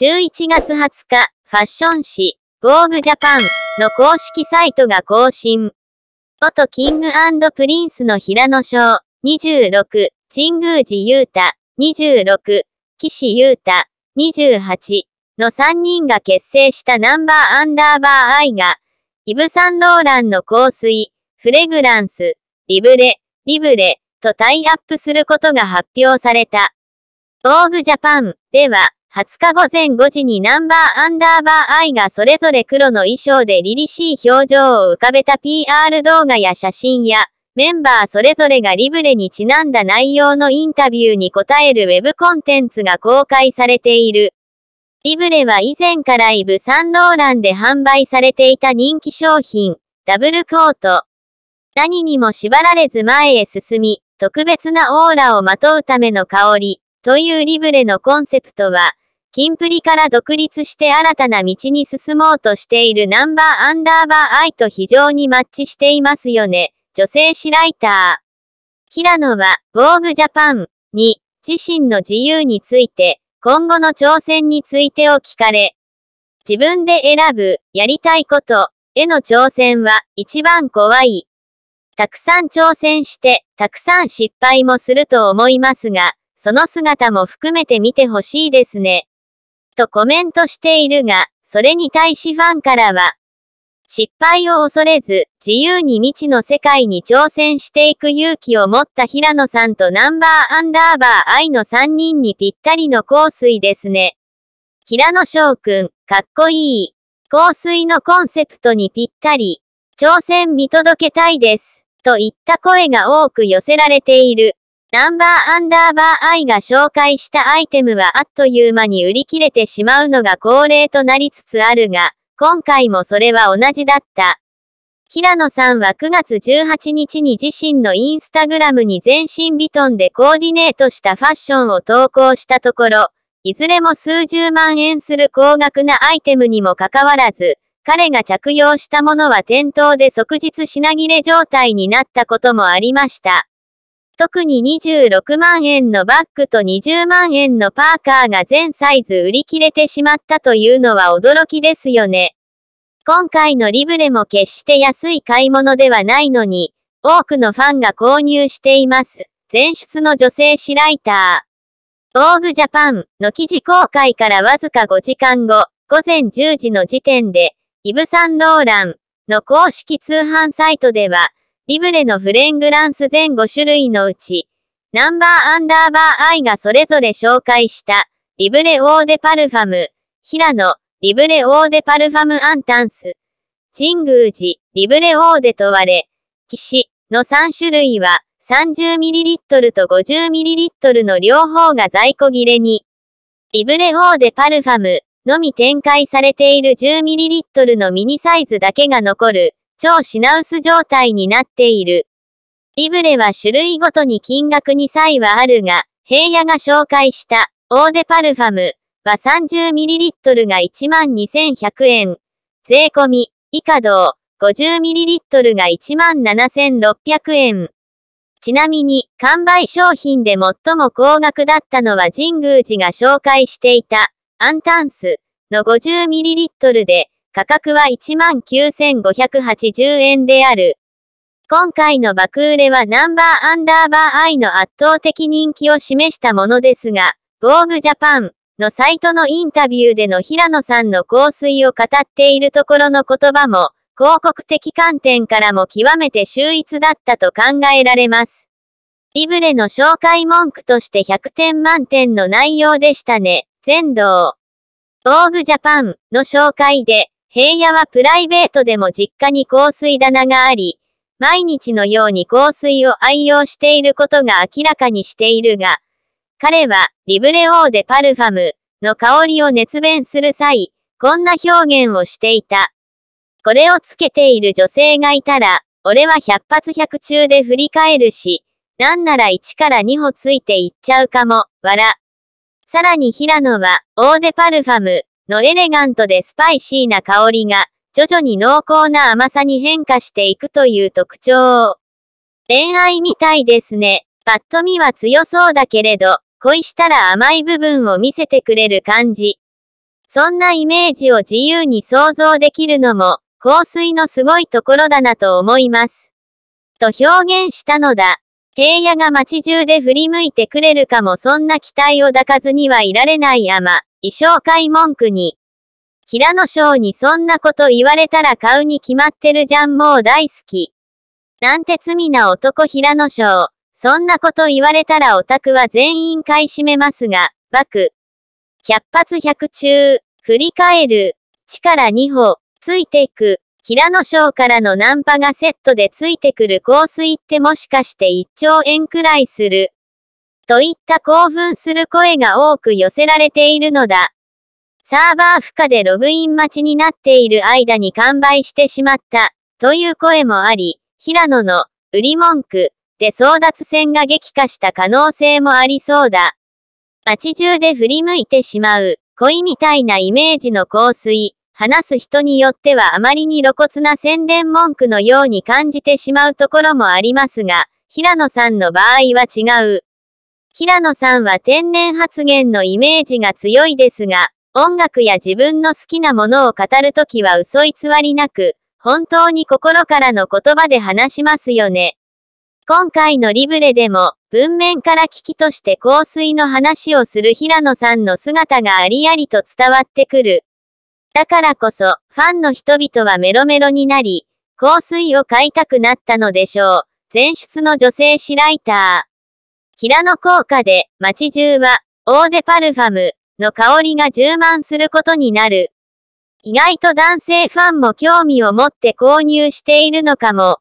11月20日、ファッション誌、v ーグ・ジャパン、の公式サイトが更新。元キングプリンスの平野翔、26、神宮寺雄太、26、岸優太、28の3人が結成したナンバーアンダーバーアイが、イブ・サンローランの香水、フレグランス、リブレ、リブレ、とタイアップすることが発表された。オーグジャパンでは、20日午前5時にナンバーアンダーバーアイがそれぞれ黒の衣装で凛々しい表情を浮かべた PR 動画や写真や、メンバーそれぞれがリブレにちなんだ内容のインタビューに答えるウェブコンテンツが公開されている。リブレは以前からイブ・サンローランで販売されていた人気商品、ダブルコート。何にも縛られず前へ進み、特別なオーラをまとうための香り、というリブレのコンセプトは、キンプリから独立して新たな道に進もうとしているナンバーアンダーバー I と非常にマッチしていますよね。女性誌ライター。平野は、v ーグジャパンに、自身の自由について、今後の挑戦についてを聞かれ、自分で選ぶ、やりたいこと、への挑戦は、一番怖い。たくさん挑戦して、たくさん失敗もすると思いますが、その姿も含めて見てほしいですね。とコメントしているが、それに対しファンからは、失敗を恐れず、自由に未知の世界に挑戦していく勇気を持った平野さんとナンバーアンダーバー愛の3人にぴったりの香水ですね。平野翔くん、かっこいい。香水のコンセプトにぴったり。挑戦見届けたいです。といった声が多く寄せられている。ナンバーアンダーバーアイが紹介したアイテムはあっという間に売り切れてしまうのが恒例となりつつあるが、今回もそれは同じだった。平野さんは9月18日に自身のインスタグラムに全身ビトンでコーディネートしたファッションを投稿したところ、いずれも数十万円する高額なアイテムにもかかわらず、彼が着用したものは店頭で即日品切れ状態になったこともありました。特に26万円のバッグと20万円のパーカーが全サイズ売り切れてしまったというのは驚きですよね。今回のリブレも決して安い買い物ではないのに、多くのファンが購入しています。前出の女性誌ライター。オーグジャパンの記事公開からわずか5時間後、午前10時の時点で、イブ・サンローランの公式通販サイトでは、リブレのフレングランス全5種類のうち、ナンバーアンダーバーアイがそれぞれ紹介した、リブレオーデパルファム、ヒラノ、リブレオーデパルファムアンタンス、神宮寺、リブレオーデと割れ、岸の3種類は、30ml と 50ml の両方が在庫切れに、リブレオーデパルファムのみ展開されている 10ml のミニサイズだけが残る。超品薄状態になっている。リブレは種類ごとに金額に差異はあるが、平野が紹介したオーデパルファムは 30ml が12,100円。税込み、以下同 50ml が17,600円。ちなみに、完売商品で最も高額だったのは神宮寺が紹介していた、アンタンスの 50ml で、価格は19,580円である。今回の爆売れはナンバーアンダーバーアイの圧倒的人気を示したものですが、防具ジャパンのサイトのインタビューでの平野さんの香水を語っているところの言葉も、広告的観点からも極めて秀逸だったと考えられます。リブレの紹介文句として100点満点の内容でしたね。全道。防ーグジャパンの紹介で、平野はプライベートでも実家に香水棚があり、毎日のように香水を愛用していることが明らかにしているが、彼は、リブレオーデパルファムの香りを熱弁する際、こんな表現をしていた。これをつけている女性がいたら、俺は百発百中で振り返るし、なんなら一から二歩ついていっちゃうかも、わら。さらに平野は、オーデパルファムのエレガントでスパイシーな香りが、徐々に濃厚な甘さに変化していくという特徴。恋愛みたいですね。パッと見は強そうだけれど、恋したら甘い部分を見せてくれる感じ。そんなイメージを自由に想像できるのも、香水のすごいところだなと思います。と表現したのだ。平野が街中で振り向いてくれるかもそんな期待を抱かずにはいられない山、衣装会文句に。平野翔にそんなこと言われたら買うに決まってるじゃんもう大好き。なんて罪な男平野翔。そんなこと言われたらオタクは全員買い占めますが、バク。百発百中、振り返る、力二歩、ついていく。平野翔からのナンパがセットでついてくる香水ってもしかして1兆円くらいする。といった興奮する声が多く寄せられているのだ。サーバー負荷でログイン待ちになっている間に完売してしまった、という声もあり、平野の売り文句で争奪戦が激化した可能性もありそうだ。街中で振り向いてしまう、恋みたいなイメージの香水。話す人によってはあまりに露骨な宣伝文句のように感じてしまうところもありますが、平野さんの場合は違う。平野さんは天然発言のイメージが強いですが、音楽や自分の好きなものを語るときは嘘偽りなく、本当に心からの言葉で話しますよね。今回のリブレでも、文面から聞きとして香水の話をする平野さんの姿がありありと伝わってくる。だからこそ、ファンの人々はメロメロになり、香水を買いたくなったのでしょう。前出の女性誌ライター。平野効果で、街中は、オーデパルファムの香りが充満することになる。意外と男性ファンも興味を持って購入しているのかも。